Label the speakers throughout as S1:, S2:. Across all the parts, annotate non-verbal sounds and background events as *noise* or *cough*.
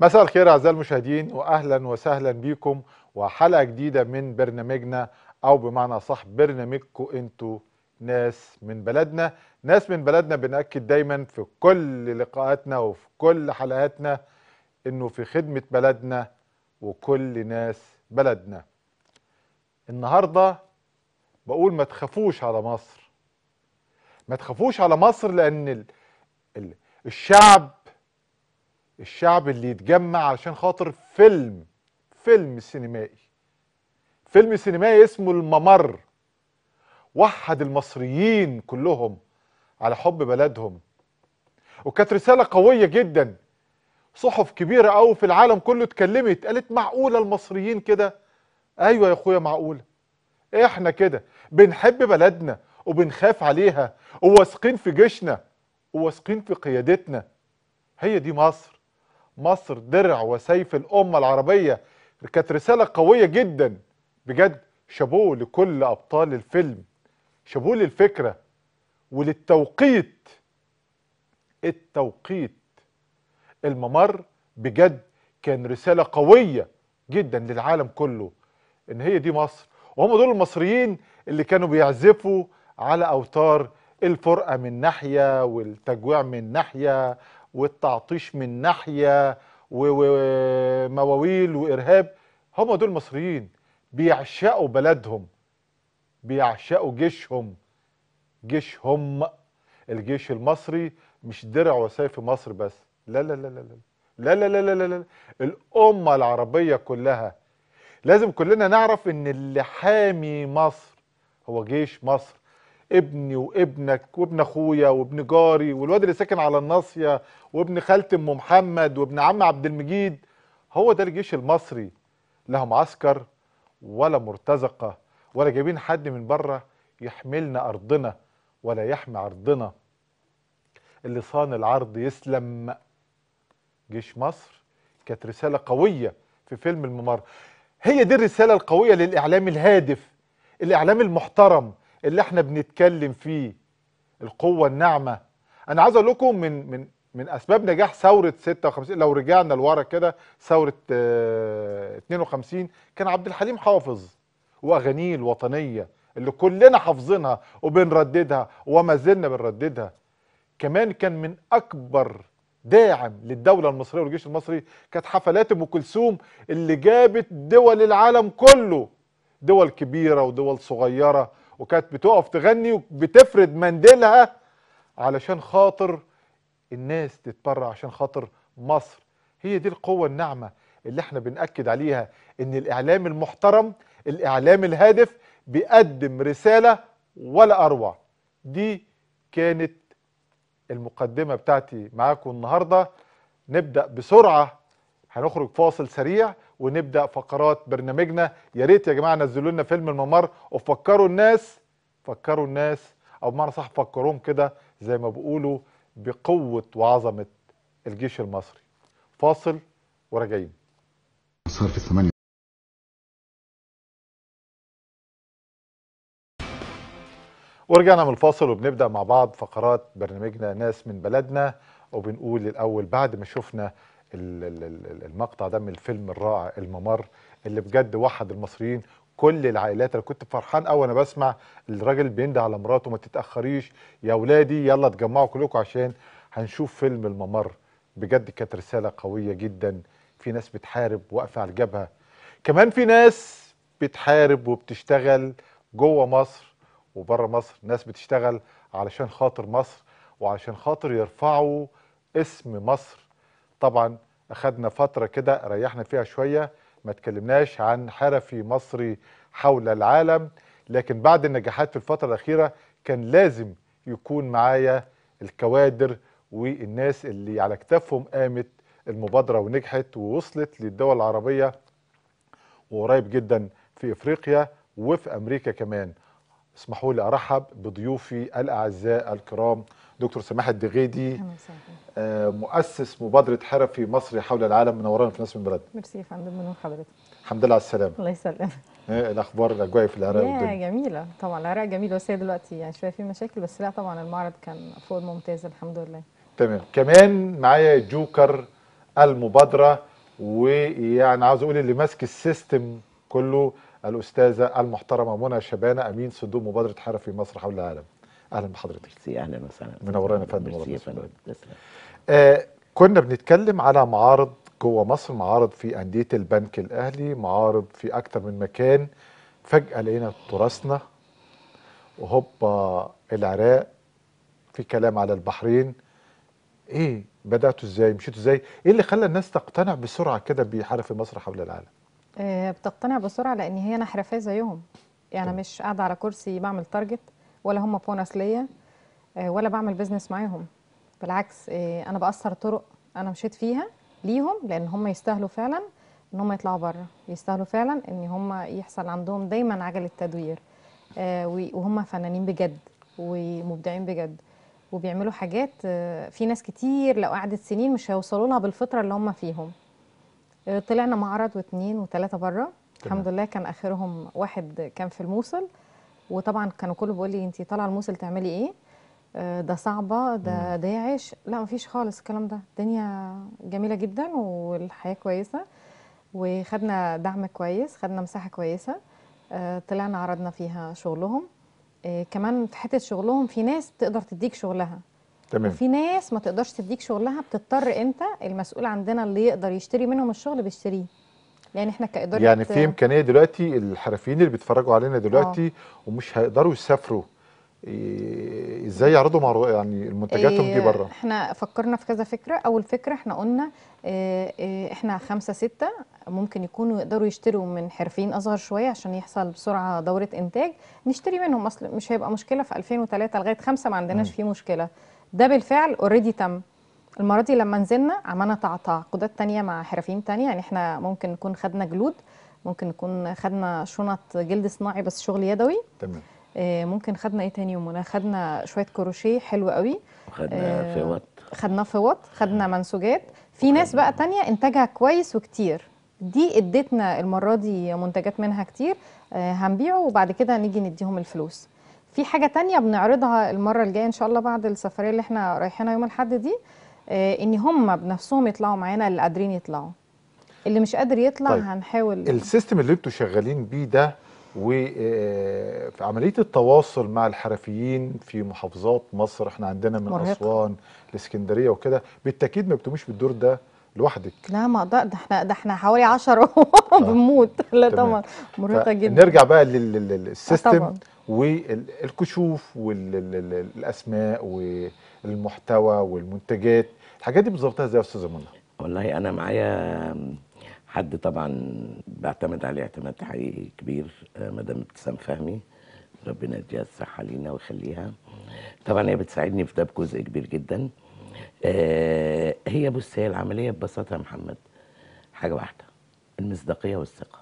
S1: مساء الخير اعزائي المشاهدين واهلا وسهلا بيكم وحلقه جديده من برنامجنا او بمعنى صح برنامجكم انتوا ناس من بلدنا ناس من بلدنا بنأكد دايما في كل لقاءاتنا وفي كل حلقاتنا انه في خدمه بلدنا وكل ناس بلدنا النهارده بقول ما تخافوش على مصر ما تخافوش على مصر لان الشعب الشعب اللي يتجمع علشان خاطر فيلم فيلم سينمائي فيلم سينمائي اسمه الممر وحد المصريين كلهم على حب بلدهم وكانت رسالة قوية جدا صحف كبيرة قوي في العالم كله اتكلمت قالت معقولة المصريين كده ايوه يا اخويا معقولة احنا كده بنحب بلدنا وبنخاف عليها وواثقين في جيشنا وواثقين في قيادتنا هي دي مصر مصر درع وسيف الأمة العربية كانت رسالة قوية جدا بجد شابوه لكل أبطال الفيلم شابوه للفكرة وللتوقيت التوقيت الممر بجد كان رسالة قوية جدا للعالم كله ان هي دي مصر وهم دول المصريين اللي كانوا بيعزفوا على أوتار الفرقة من ناحية والتجويع من ناحية والتعطيش من ناحيه ومواويل وارهاب هم دول مصريين بيعشقوا بلدهم بيعشقوا جيشهم جيشهم الجيش المصري مش درع وسيف مصر بس لا لا لا لا لا لا لا لا لا لا الأمة العربية كلها لازم كلنا نعرف إن اللي حامي مصر هو جيش مصر ابني وابنك وابن اخويا وابن جاري والواد اللي ساكن على الناصيه وابن خالتي ام محمد وابن عم عبد المجيد هو ده الجيش المصري لا معسكر ولا مرتزقه ولا جايبين حد من بره يحملنا ارضنا ولا يحمي عرضنا اللي صان العرض يسلم جيش مصر كانت رساله قويه في فيلم الممر هي دي الرساله القويه للاعلام الهادف الاعلام المحترم اللي احنا بنتكلم فيه القوة الناعمة انا عايز اقول لكم من من من اسباب نجاح ثورة 56 لو رجعنا لورا كده ثورة 52 آه، كان عبد الحليم حافظ واغانيه الوطنية اللي كلنا حافظينها وبنرددها وما زلنا بنرددها كمان كان من اكبر داعم للدولة المصرية والجيش المصري كانت حفلات ام كلثوم اللي جابت دول العالم كله دول كبيرة ودول صغيرة وكانت بتقف تغني وبتفرد منديلها علشان خاطر الناس تتبرع عشان خاطر مصر هي دي القوة الناعمة اللي احنا بنأكد عليها ان الاعلام المحترم الاعلام الهادف بيقدم رسالة ولا اروع دي كانت المقدمة بتاعتي معاكم النهاردة نبدأ بسرعة هنخرج فاصل سريع ونبدا فقرات برنامجنا يا ريت يا جماعه نزلوا لنا فيلم الممر وفكروا الناس فكروا الناس او بمعنى صح فكروهم كده زي ما بيقولوا بقوه وعظمه الجيش المصري فاصل وراجعين
S2: في الثمانية
S1: ورجعنا من الفاصل وبنبدا مع بعض فقرات برنامجنا ناس من بلدنا وبنقول الاول بعد ما شفنا المقطع ده من الفيلم الرائع الممر اللي بجد وحد المصريين كل العائلات انا كنت فرحان قوي وانا بسمع الراجل بينده على مراته ما تتاخريش يا اولادي يلا اتجمعوا كلكم عشان هنشوف فيلم الممر بجد كانت رساله قويه جدا في ناس بتحارب واقفه على الجبهه كمان في ناس بتحارب وبتشتغل جوه مصر وبره مصر ناس بتشتغل علشان خاطر مصر وعلشان خاطر يرفعوا اسم مصر طبعا أخذنا فترة كده ريحنا فيها شوية ما تكلمناش عن حرفي مصري حول العالم لكن بعد النجاحات في الفترة الأخيرة كان لازم يكون معايا الكوادر والناس اللي على كتافهم قامت المبادرة ونجحت ووصلت للدول العربية وقريب جدا في إفريقيا وفي أمريكا كمان اسمحوا لي أرحب بضيوفي الأعزاء الكرام دكتور سماح الدغيدي آه، مؤسس مبادره حرفي مصري حول العالم منورانا في ناس من بلد
S3: ميرسي يا فندم منور حضرتك
S1: الحمد لله على السلامه الله يسلمك ايه الاخبار الاجواء في العراق والدنيا
S3: جميله طبعا العراق جميل بس هي دلوقتي يعني شويه في مشاكل بس لا طبعا المعرض كان فوق ممتاز الحمد لله
S1: تمام كمان معايا جوكر المبادره ويعني عاوز اقول اللي ماسك السيستم كله الاستاذه المحترمه منى شبانه امين صندوق مبادره حرفي مصر حول العالم اهلا بحضرتك اهلا وسهلا منورانا يا فندم والله آه كنا بنتكلم على معارض جوه مصر معارض في انديه البنك الاهلي معارض في اكثر من مكان فجاه لقينا تراثنا وهوبا العراق في كلام على البحرين ايه بداتوا ازاي مشيتوا ازاي ايه اللي خلى الناس تقتنع بسرعه كده بحرف مصر حول العالم
S3: آه، بتقتنع بسرعه لان هي نحرفيه زيهم يعني مش قاعده على كرسي بعمل تارجت ولا هم بونص ليا آه، ولا بعمل بيزنس معاهم بالعكس آه، انا باثر طرق انا مشيت فيها ليهم لان هم يستاهلوا فعلا ان هم يطلعوا بره يستاهلوا فعلا ان هم يحصل عندهم دايما عجله تدوير آه، وهم فنانين بجد ومبدعين بجد وبيعملوا حاجات في ناس كتير لو قعدت سنين مش هيوصلوا لها بالفطره اللي هم فيهم طلعنا معرض واثنين وثلاثه بره الحمد لله كان اخرهم واحد كان في الموصل وطبعا كانوا كله بيقول لي انت طالعه الموصل تعملي ايه آه، ده صعبه ده داعش لا مفيش خالص الكلام ده الدنيا جميله جدا والحياه كويسه وخدنا دعم كويس خدنا مساحه كويسه آه، طلعنا عرضنا فيها شغلهم آه، كمان في حته شغلهم في ناس تقدر تديك شغلها تمام وفي ناس ما تقدرش تديك شغلها بتضطر انت المسؤول عندنا اللي يقدر يشتري منهم الشغل بيشتريه يعني احنا كاداره يعني في امكانيه
S1: دلوقتي الحرفيين اللي بيتفرجوا علينا دلوقتي أوه. ومش هيقدروا يسافروا إيه، ازاي يعرضوا مع يعني منتجاتهم دي إيه، بره
S3: احنا فكرنا في كذا فكره اول فكره احنا قلنا إيه، احنا خمسه سته ممكن يكونوا يقدروا يشتروا من حرفيين اصغر شويه عشان يحصل بسرعه دوره انتاج نشتري منهم اصل مش هيبقى مشكله في 2003 لغايه خمسة ما عندناش فيه مشكله ده بالفعل اوريدي تم المره دي لما نزلنا عملنا تعاقدات تانية مع حرفيين تانية يعني احنا ممكن نكون خدنا جلود ممكن نكون خدنا شنط جلد صناعي بس شغل يدوي تمام آه، ممكن خدنا ايه تاني يومنا خدنا شويه كروشيه حلو قوي خدنا آه، فوط خدنا فوط خدنا آه. منسوجات في ناس بقى تانية انتاجها كويس وكتير دي اديتنا المره دي منتجات منها كتير هنبيعه وبعد كده نيجي نديهم الفلوس في حاجه تانية بنعرضها المره الجايه ان شاء الله بعد السفريه اللي احنا رايحينها يوم الاحد دي آه، ان هم بنفسهم يطلعوا معانا اللي قادرين يطلعوا اللي مش قادر يطلع طيب. هنحاول السيستم
S1: اللي انتوا شغالين بيه ده وفي آه، عملية التواصل مع الحرفيين في محافظات مصر احنا عندنا من أسوان الإسكندرية وكده بالتأكيد ما بتقوميش بالدور ده لوحدك
S3: لا ما ده احنا ده احنا حوالي 10 *laughs* آه. بنموت لا طبعا مرهقة جدا نرجع
S1: بقى للسيستم والكشوف والأسماء والمحتوى والمنتجات الحاجات دي بتظبطها ازاي يا استاذه منى والله
S4: انا معايا حد طبعا بعتمد عليه اعتماد حقيقي كبير آه، مدام ابتسام فهمي ربنا يديها الصحه لينا ويخليها طبعا هي بتساعدني في ده بجزء كبير جدا آه، هي بص هي العمليه ببساطه
S1: يا محمد حاجه واحده المصداقيه والثقه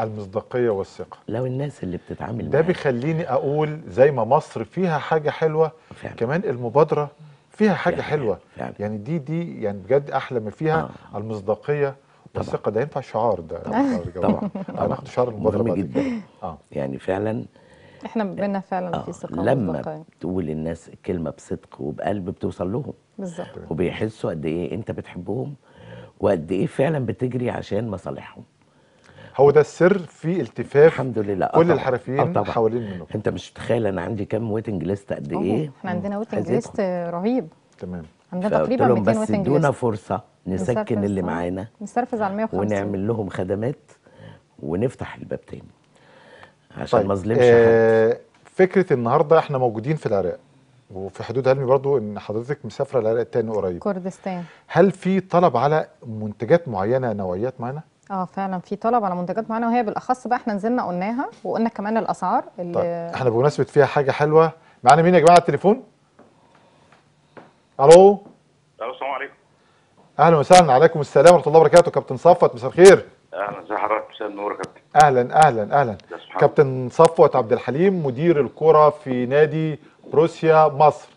S1: المصداقيه والثقه لو الناس اللي بتتعامل ده بيخليني اقول زي ما مصر فيها حاجه حلوه فعلا. كمان المبادره فيها حاجه حلوه يعني, يعني دي دي يعني بجد احلى ما فيها آه. المصداقيه والثقه ده ينفع شعار ده طبعا طبعا *laughs* هناخد شعار المبادره مهم جدا اه يعني فعلا
S3: احنا بينا فعلا آه. في ثقه لما
S1: تقول للناس
S4: الكلمه بصدق وبقلب بتوصل لهم بالظبط وبيحسوا قد ايه انت بتحبهم وقد ايه فعلا بتجري عشان مصالحهم هو ده السر في التفاف الحمد لله آه كل الحرفيين آه حوالين منه انت مش متخيل انا عندي كام ويتنج ليست قد ايه
S3: احنا عندنا ويتنج ليست رهيب تمام عندنا تقريبا 200 ويتنج ليست بس ادونا
S4: فرصه نسكن اللي آه، معانا
S3: نسترفز على 150 ونعمل
S1: لهم خدمات ونفتح الباب تاني عشان طيب. ما اظلمش آه فكره النهارده احنا موجودين في العراق وفي حدود علمي برضو ان حضرتك مسافره العراق تاني قريب
S3: كردستان
S1: هل في طلب على منتجات معينه نوعيات معينه
S3: اه فعلا في طلب على منتجات معينه وهي بالاخص بقى احنا نزلنا قلناها وقلنا كمان الاسعار اللي طيب احنا
S1: بمناسبه فيها حاجه حلوه معانا مين يا جماعه على التليفون؟ الو الو السلام عليكم اهلا وسهلا عليكم السلام ورحمه الله وبركاته كابتن صفوت مساء الخير
S2: اهلا ازي حضرتك مساء النور يا كابتن
S1: اهلا اهلا اهلا كابتن صفوت عبد الحليم مدير الكره في نادي بروسيا مصر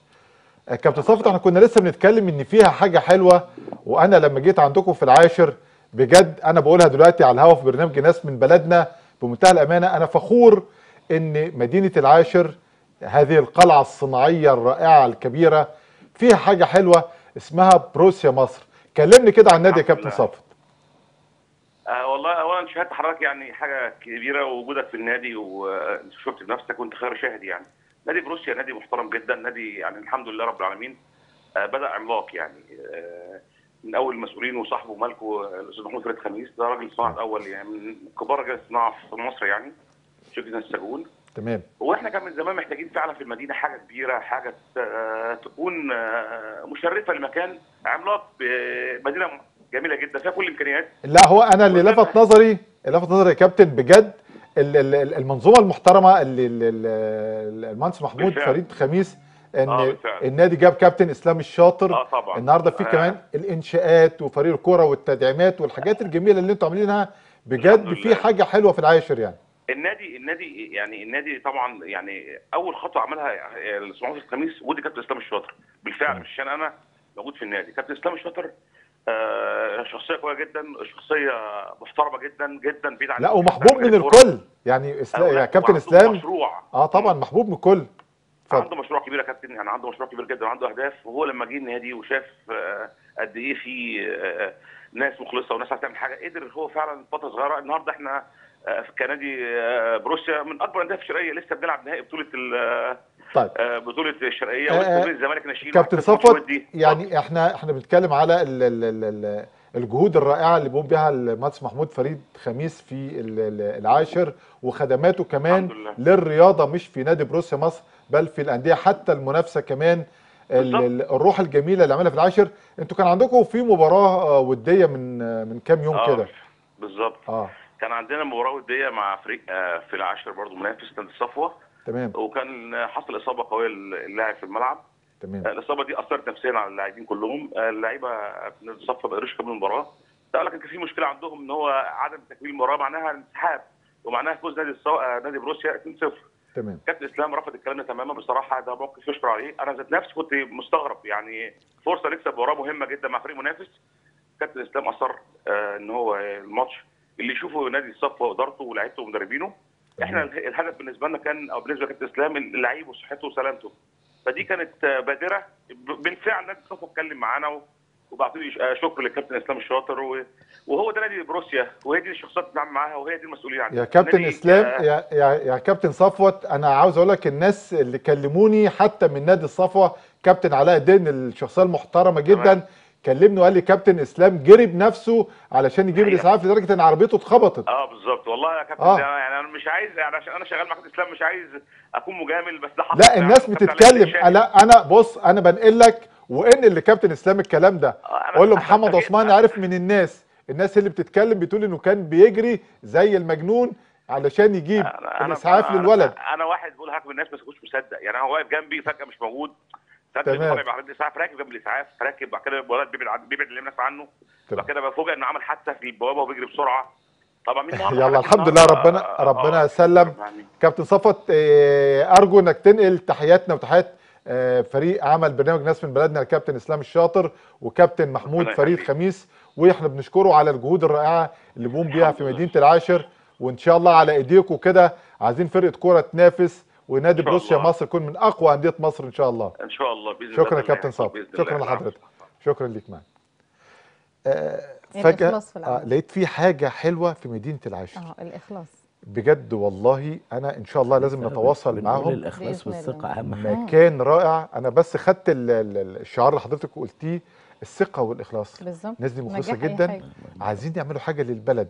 S1: آه، كابتن صفوت احنا كنا لسه بنتكلم ان فيها حاجه حلوه وانا لما جيت عندكم في العاشر بجد انا بقولها دلوقتي على الهوا في برنامج ناس من بلدنا بمنتهى الامانه انا فخور ان مدينه العاشر هذه القلعه الصناعيه الرائعه الكبيره فيها حاجه حلوه اسمها بروسيا مصر كلمني كده عن النادي يا كابتن صفت
S2: آه والله اولا شهاده حضرتك يعني حاجه كبيره ووجودك في النادي وشفت آه، بنفسك وانت خير شاهد يعني نادي بروسيا نادي محترم جدا نادي يعني الحمد لله رب العالمين آه بدا عملاق يعني آه من اول المسؤولين وصاحبه مالكه الاستاذ محمود فريد خميس ده راجل صناعه اول يعني من كبار رجال الصناعه في مصر يعني شركه السجون تمام واحنا كان من زمان محتاجين فعلا في المدينه حاجه كبيره حاجه آه، تكون آه، مشرفه لمكان عملاق آه، مدينه جميله جدا فيها كل الامكانيات
S1: لا هو انا اللي لفت نظري لفت نظري يا كابتن بجد المنظومه المحترمه اللي المهندس محمود فريد خميس ان آه النادي جاب كابتن اسلام الشاطر آه طبعا. النهارده في آه. كمان الانشاءات وفريق الكوره والتدعيمات والحاجات الجميله اللي انتم عاملينها بجد في حاجه حلوه في العاشر يعني
S2: النادي النادي يعني النادي طبعا يعني اول خطوه عملها صناعه الخميس ودي كابتن اسلام الشاطر بالفعل مش انا انا موجود في النادي كابتن اسلام الشاطر آه شخصيه قويه جدا شخصيه محترمه جدا جدا بعيد عن لا ومحبوب من الكل يعني, إسلا... يعني كابتن اسلام مشروع
S1: اه طبعا محبوب من الكل فضل. عنده
S2: مشروع كبير يا كابتن يعني عنده مشروع كبير جدا وعنده اهداف وهو لما جه النادي وشاف آه، قد ايه في آه، آه، ناس مخلصه وناس عايزه تعمل حاجه قدر هو فعلا فتره صغيره النهارده احنا كنادي بروسيا من اكبر الانديه في الشرقيه لسه بنلعب نهائي بطوله طيب بطوله الشرقيه آه الزمالك ناشئين كابتن صفوت
S1: يعني احنا احنا بنتكلم على ال ال ال ال الجهود الرائعه اللي بيقوم بيها المهندس محمود فريد خميس في العاشر وخدماته كمان للرياضه مش في نادي بروسيا مصر بل في الانديه حتى المنافسه كمان
S2: الروح
S1: الجميله اللي عملها في العاشر انتوا كان عندكم في مباراه آه، وديه من من كام يوم اه، كده
S2: بالظبط اه كان عندنا مباراه وديه مع فريق آه، في العاشر برضه منافس نادي الصفوه تمام وكان حصل اصابه قويه للاعب في الملعب تمام آه، الاصابه دي اثرت نفسيا على اللاعبين كلهم آه، اللعيبه من الصف ما قدروش يكملوا المباراه قال لك في مشكله عندهم ان هو عدم تكميل المباراه معناها الانسحاب ومعناها فوز نادي الصو... آه، نادي بروسيا 2-0 تمام كابتن اسلام رفض الكلام ده تماما بصراحه ده موقف يشكر عليه انا ذات نفسي كنت مستغرب يعني فرصه نكسب مباراه مهمه جدا مع فريق منافس كابتن اسلام اصر ان هو الماتش اللي يشوفه نادي الصفوه وادارته ولاعيبته ومدربينه احنا الهدف بالنسبه لنا كان او بالنسبه لكابتن اسلام اللعيب وصحته وسلامته فدي كانت بادره بالفعل نادي سوف اتكلم معانا وبعتولي شكر للكابتن اسلام الشاطر وهو ده نادي بروسيا وهي دي الشخصيات اللي بتتعامل معاها وهي دي المسؤوليه عنها يا كابتن اسلام آه يا,
S1: يا يا كابتن صفوت انا عاوز اقول لك الناس اللي كلموني حتى من نادي الصفوه كابتن علاء الدين الشخصيه المحترمه جدا تمام. كلمني وقال لي كابتن اسلام جري بنفسه علشان يجيب أيوة. الاسعاف لدرجه ان عربيته اتخبطت
S2: اه بالظبط والله يا كابتن آه. يعني انا مش عايز يعني عشان انا شغال مع كابتن اسلام مش عايز اكون مجامل بس ده لا الناس
S1: بتتكلم لا انا بص انا بنقل لك اللي لكابتن اسلام الكلام ده آه، قول له محمد عثمان عارف من الناس الناس اللي بتتكلم بتقول انه كان بيجري زي المجنون علشان يجيب الاسعاف للولد
S2: انا واحد بقول هاك من الناس بس مش مصدق يعني هو واقف جنبي فجاه مش موجود تمام الفرع بعد حضرتك اسعاف راكب الاسعاف راكب بعد كده الولد بيبعد بيبعد اللي الناس عنه بعد كده بفوجئ انه عمل حادثه في البوابه وبيجري بسرعه طبعا مين *laughs* يلا الحمد آه، لله ربنا آه، ربنا آه، يسلم يعني.
S1: كابتن صفت ارجو انك تنقل تحياتنا وتحيات فريق عمل برنامج ناس من بلدنا الكابتن اسلام الشاطر وكابتن محمود فريد خميس واحنا بنشكره على الجهود الرائعه اللي بيقوم بيها في مدينه العاشر وان شاء الله على ايديكم كده عايزين فرقه كوره تنافس ونادي بروسيا مصر يكون من اقوى انديه مصر ان شاء الله
S2: ان
S3: شاء الله باذن الله شكرا يا كابتن صابر شكرا لحضرتك
S1: شكرا ليك معانا آه،
S3: إيه، فجأة في آه
S1: لقيت في حاجة حلوة في مدينة العاشر
S3: اه الإخلاص
S1: بجد والله أنا إن شاء الله إيه، لازم نتواصل معاهم الإخلاص والثقة أهم حاجة مكان رائع أنا بس خدت الشعار اللي حضرتك قلتيه الثقة والإخلاص
S3: بالظبط الناس دي مخلصة جدا
S1: عايزين يعملوا حاجة للبلد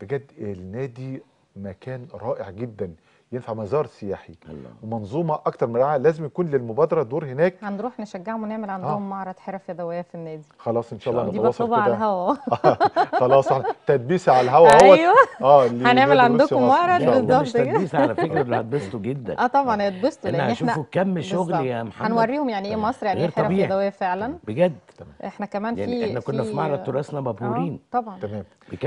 S1: بجد النادي مكان رائع جدا ينفع مزار سياحي الله. ومنظومه اكتر من لازم يكون للمبادره دور هناك
S3: هنروح نشجعهم ونعمل عندهم آه. معرض حرف يدويه في النادي
S1: خلاص ان شاء الله نتواصل كده على الهوا *laughs* خلاص تدبيسه على الهوا اهو ايوه اه هنعمل عندكم معرض
S3: بالظبط كده تدبيسه على فكره اللي هتبسطوا
S1: جدا
S4: اه
S3: طبعا هيتبسطوا لان احنا
S1: كم
S4: شغل يا محمد هنوريهم
S3: يعني ايه مصر يعني ايه, يعني إيه حرف يدويه فعلا بجد احنا كمان يعني في احنا كنا في معرض تراثنا
S1: مبهورين آه، طبعا تمام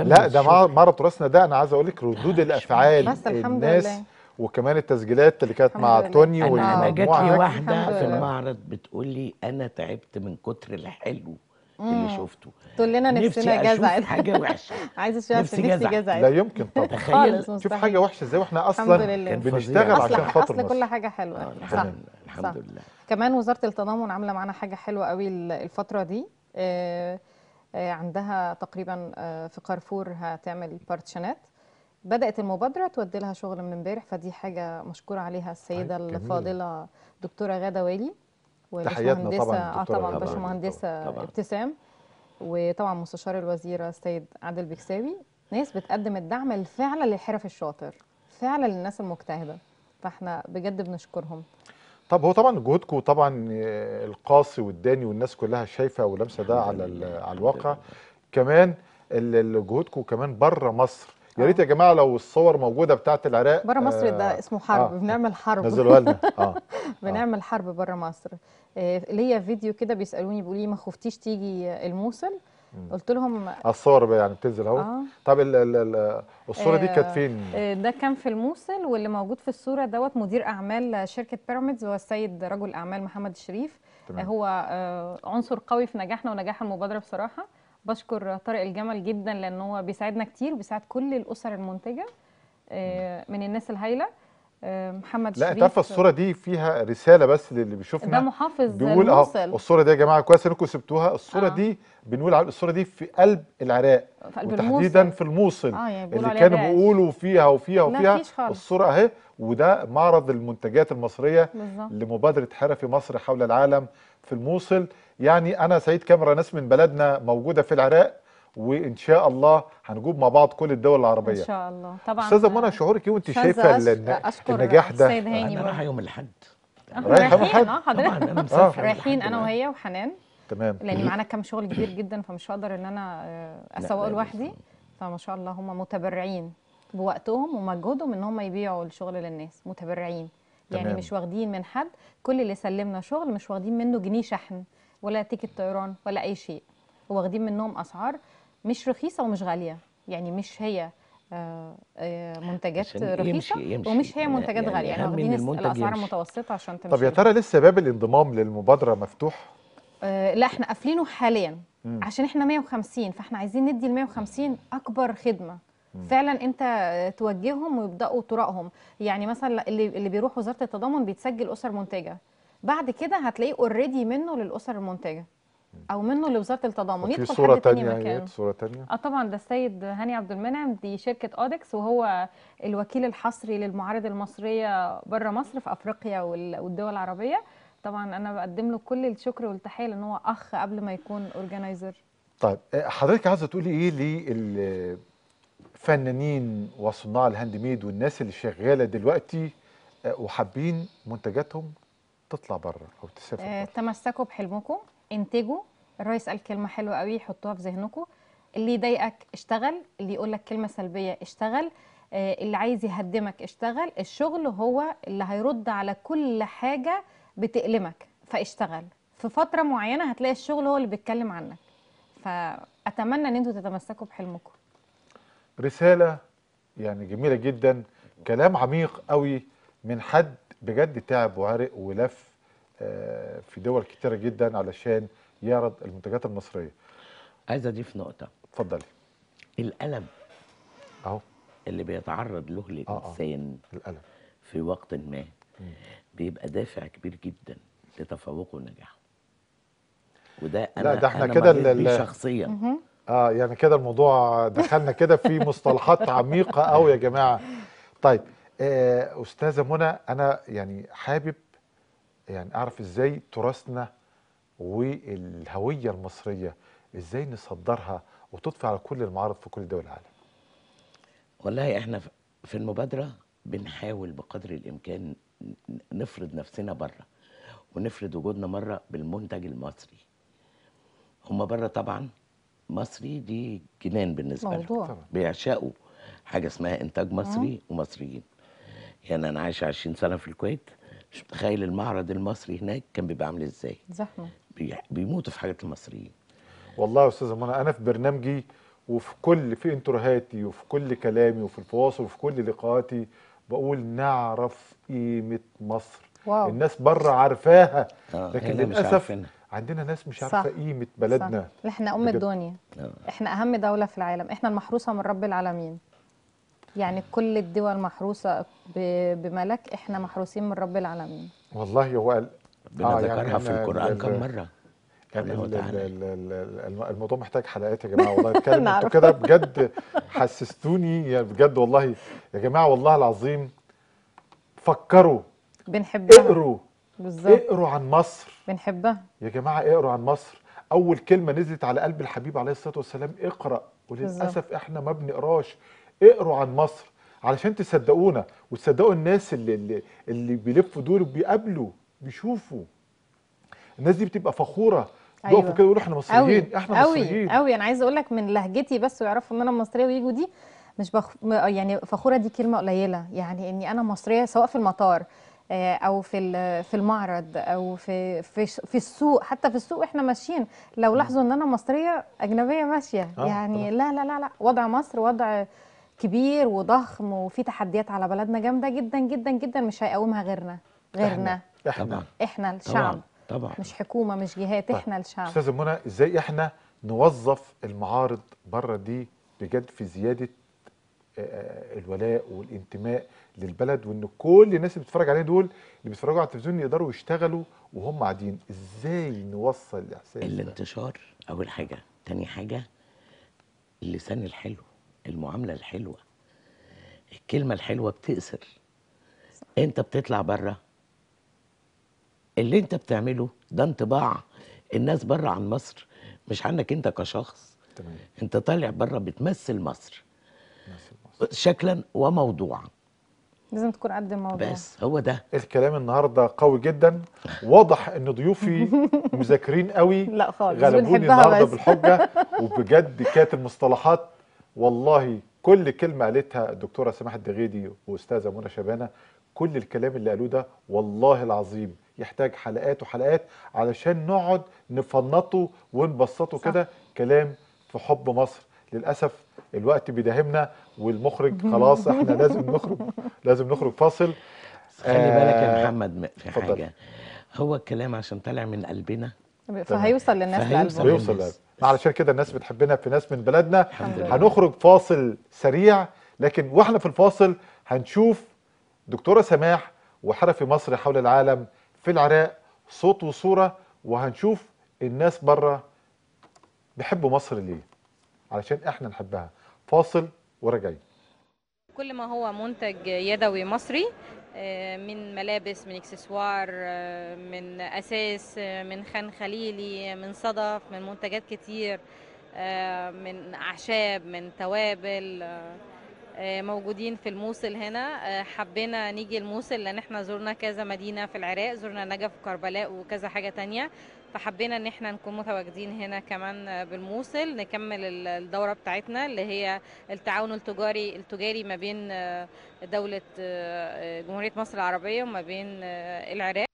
S1: لا ده معرض تراثنا ده انا عايز اقول لك ردود *laughs* الافعال
S3: الناس
S1: وكمان التسجيلات اللي كانت مع
S3: توني والمجموعه جات لي واحده في
S4: المعرض بتقول لي انا تعبت من كتر الحلو اللي شفته
S3: تقول لنا نفسنا جزع حاجه وحشه *laughs* عايزه اشوف نفسي جزع لا يمكن طبعا تخيل شوف حاجه
S1: وحشه ازاي واحنا اصلا بنشتغل عشان خاطر اصل كل
S3: حاجه حلوه آه صح الحمد لله كمان وزاره التضامن عامله معانا حاجه حلوه قوي الفتره دي آه، آه، عندها تقريبا آه، في كارفور هتعمل بارتشنات بدأت المبادرة تودي لها شغل من امبارح فدي حاجة مشكورة عليها السيدة الفاضلة دكتورة غادة والي تحياتنا طبعا اه طبعا باشمهندسة ابتسام وطبعا مستشار الوزيرة السيد عادل بكساوي ناس بتقدم الدعم الفعلا للحرف الشاطر فعلا للناس المجتهدة فاحنا بجد بنشكرهم
S1: طب هو طبعا جهودكم طبعا آه، القاسي والداني والناس كلها شايفه ولامسه ده على على الواقع كمان جهودكم كمان بره مصر يا ريت يا جماعه لو الصور موجوده بتاعه العراق بره مصر آه ده اسمه حرب آه
S3: بنعمل حرب نزلوها لنا *laughs* آه،, اه بنعمل حرب بره مصر آه ليا فيديو كده بيسالوني بيقولوا لي ما خفتيش تيجي الموصل قلت لهم
S1: الصور يعني بتنزل اهو آه. طب الـ الـ الصوره آه دي كانت فين
S3: آه ده كان في الموصل واللي موجود في الصوره دوت مدير اعمال شركه بيراميدز هو السيد رجل اعمال محمد الشريف تمام. هو آه، عنصر قوي في نجاحنا ونجاح المبادره بصراحه بشكر طارق الجمل جدا لان هو بيساعدنا كتير وبيساعد كل الاسر المنتجه آه، من الناس الهايله آه، محمد لا انت الصوره
S1: دي فيها رساله بس للي بيشوفنا ده
S3: محافظ بيقول اه
S1: الصوره دي يا جماعه كويس انكم سبتوها الصوره آه. دي بنقول على الصوره دي في قلب العراق في قلب وتحديدا الموصل. في الموصل آه يعني اللي كانوا بيقولوا فيها وفيها وفيها الصوره اهي وده معرض المنتجات المصريه بالزبط. لمبادره حرفي مصر حول العالم في الموصل يعني انا سعيد كاميرا ناس من بلدنا موجوده في العراق وان شاء الله هنجوب مع بعض كل الدول العربيه ان شاء
S3: الله طبعا استاذه
S1: منى شعورك ايه وانت
S3: شايفه النجاح ده انا رايحه يوم الاحد رايحه يوم الاحد آه. رايحين أه، انا وهي وحنان
S1: تمام
S4: لان معانا
S3: كام شغل كبير جدا فمش هقدر ان انا آه، اسوقه لوحدي فما شاء الله هم متبرعين بوقتهم ومجهودهم ان هم يبيعوا الشغل للناس متبرعين يعني تمام. مش واخدين من حد كل اللي سلمنا شغل مش واخدين منه جنيه شحن ولا تيكت طيران ولا اي شيء واخدين منهم اسعار مش رخيصه ومش غاليه يعني مش هي آه، آه، منتجات رخيصه يمشي يمشي ومش هي منتجات يعني غاليه يعني واخدين الاسعار المتوسطه عشان تمشي طب يا ترى
S1: لسه باب الانضمام للمبادره مفتوح؟
S3: آه، لا احنا قافلينه حاليا عشان احنا 150 فاحنا عايزين ندي ال 150 اكبر خدمه فعلا انت توجههم ويبداوا طرقهم يعني مثلا اللي اللي بيروح وزاره التضامن بيتسجل اسر منتجه بعد كده هتلاقيه اوريدي منه للاسر المنتجه او منه لوزاره التضامن يدخل صورة حد تاني مكانه
S1: صوره ثانيه اه
S3: طبعا ده السيد هاني عبد المنعم دي شركه اودكس وهو الوكيل الحصري للمعارض المصريه بره مصر في افريقيا والدول العربيه طبعا انا بقدم له كل الشكر والتحيه لان هو اخ قبل ما يكون اورجنايزر
S1: طيب آه، حضرتك عايزه تقولي ايه للفنانين وصناع الهاند ميد والناس اللي شغاله دلوقتي آه، وحابين منتجاتهم تطلع بره او تسافر آه
S3: بره. تمسكوا بحلمكم انتجوا الريس قال كلمه حلوه قوي حطوها في ذهنكم اللي يضايقك اشتغل اللي يقول لك كلمه سلبيه اشتغل آه اللي عايز يهدمك اشتغل الشغل هو اللي هيرد على كل حاجه بتألمك فاشتغل في فتره معينه هتلاقي الشغل هو اللي بيتكلم عنك فاتمنى ان انتوا تتمسكوا بحلمكم
S1: رساله يعني جميله جدا كلام عميق قوي من حد بجد تعب وعرق ولف آه، في دول كتيرة جدا علشان يعرض المنتجات المصرية عايز أضيف نقطة اتفضلي الألم أهو
S4: اللي بيتعرض له الإنسان آه آه. الألم في وقت ما بيبقى دافع كبير جدا لتفوقه ونجاحه وده أنا لا ده احنا كده شخصيا
S1: اه يعني كده الموضوع دخلنا كده في مصطلحات عميقة قوي يا جماعة طيب آه، استاذه منى انا يعني حابب يعني اعرف ازاي تراثنا والهويه المصريه ازاي نصدرها وتطفي على كل المعارض في كل دول العالم والله احنا في المبادره
S4: بنحاول بقدر الامكان نفرض نفسنا بره ونفرض وجودنا مره بالمنتج المصري هم بره طبعا مصري دي جنان بالنسبه موضوع. لهم بيعشقوا حاجه اسمها انتاج مصري ومصريين يعني انا عايش 20 سنه في الكويت مش متخيل المعرض المصري هناك كان
S1: بيبقى عامل ازاي
S3: زحمه
S4: بيموتوا في حاجات المصريين
S1: والله يا استاذه منى انا في برنامجي وفي كل في انترهاتي وفي كل كلامي وفي الفواصل وفي كل لقاءاتي بقول نعرف قيمه مصر واو. الناس بره عارفاها آه، لكن للاسف عندنا ناس مش عارفه قيمه بلدنا صح.
S3: احنا ام الدنيا آه. احنا اهم دوله في العالم احنا المحروسه من رب العالمين يعني كل الدول محروسة بملك إحنا محروسين من رب العالمين
S1: والله هو ربنا آه يعني ذكرها يعني في القرآن كم مرة يعني الموضوع محتاج حلقات يا جماعه والله *laughs* اتكلم انتوا كده بجد حسستوني يا يعني بجد والله يا جماعه والله العظيم فكروا بنحبها اقروا بالظبط اقروا عن مصر بنحبها يا جماعه اقروا عن مصر اول كلمه نزلت على قلب الحبيب عليه الصلاه والسلام اقرا وللاسف احنا ما بنقراش اقروا عن مصر علشان تصدقونا وتصدقوا الناس اللي اللي, اللي بيلفوا دول وبيقابلوا بيشوفوا الناس دي بتبقى فخوره يقفوا أيوة. كده يقولوا احنا مصريين أوي. احنا أوي. مصريين
S3: قوي انا عايزه اقول لك من لهجتي بس ويعرفوا ان انا مصريه ويجوا دي مش بخ... يعني فخوره دي كلمه قليله يعني اني انا مصريه سواء في المطار آه، او في في المعرض او في في في السوق حتى في السوق احنا ماشيين لو لاحظوا ان انا مصريه اجنبيه ماشيه آه، يعني لا لا لا لا وضع مصر وضع كبير وضخم وفي تحديات على بلدنا جامده جدا جدا جدا مش هيقومها غيرنا غيرنا احنا احنا, الشعب طبعا. طبعا مش حكومه مش جهات طيب. احنا الشعب استاذه
S1: منى ازاي احنا نوظف المعارض بره دي بجد في زياده آه، آه، الولاء والانتماء للبلد وان كل الناس اللي بتتفرج عليه دول اللي بيتفرجوا على التلفزيون يقدروا يشتغلوا وهم قاعدين ازاي نوصل الاحساس الانتشار
S4: اول حاجه تاني حاجه اللسان الحلو المعامله الحلوه الكلمه الحلوه بتأثر صح. انت بتطلع بره اللي انت بتعمله ده انطباع الناس بره عن مصر مش عنك انت كشخص تمام. انت طالع بره بتمثل مصر. مصر شكلا وموضوعا
S3: لازم تكون قد الموضوع بس
S1: هو ده الكلام النهارده قوي جدا واضح ان ضيوفي *laughs* مذاكرين قوي
S3: لا خالص غلبوني النهارده بالحجه
S1: وبجد كانت المصطلحات والله كل كلمه قالتها الدكتوره سماح الدغيدي واستاذه منى شبانه كل الكلام اللي قالوه ده والله العظيم يحتاج حلقات وحلقات علشان نقعد نفنطه ونبسطه كده كلام في حب مصر للاسف الوقت بيداهمنا والمخرج *laughs* خلاص احنا لازم نخرج لازم نخرج فاصل
S4: خلي بالك يا آه،
S1: محمد في حاجه
S4: هو الكلام عشان
S1: طالع من قلبنا
S3: فهيوصل للناس فهيوصل هيوصل للناس
S1: علشان كده الناس بتحبنا في ناس من بلدنا هنخرج فاصل سريع لكن واحنا في الفاصل هنشوف دكتوره سماح وحرفي مصري حول العالم في العراق صوت وصوره وهنشوف الناس بره بيحبوا مصر ليه علشان احنا نحبها فاصل وراجعين
S3: كل ما هو منتج يدوي مصري آه، من ملابس من اكسسوار آه، من اساس آه، من خان خليلي من صدف من منتجات كتير من اعشاب من توابل موجودين في الموصل هنا حبينا نيجي الموصل لان احنا زرنا كذا مدينه في العراق زرنا نجف وكربلاء وكذا حاجه تانية فحبينا ان احنا نكون متواجدين هنا كمان بالموصل نكمل الدوره بتاعتنا اللي هي التعاون التجاري التجاري ما بين دوله آه، جمهوريه مصر العربيه وما بين آه، العراق